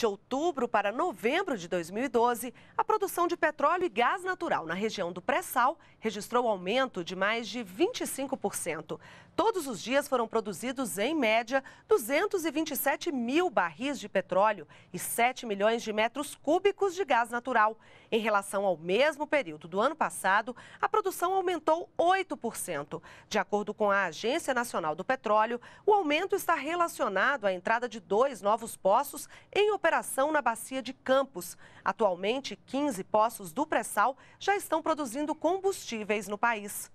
De outubro para novembro de 2012, a produção de petróleo e gás natural na região do pré-sal registrou aumento de mais de 25%. Todos os dias foram produzidos, em média, 227 mil barris de petróleo e 7 milhões de metros cúbicos de gás natural. Em relação ao mesmo período do ano passado, a produção aumentou 8%. De acordo com a Agência Nacional do Petróleo, o aumento está relacionado à entrada de dois novos poços em operação operação na bacia de Campos. Atualmente, 15 poços do pré-sal já estão produzindo combustíveis no país.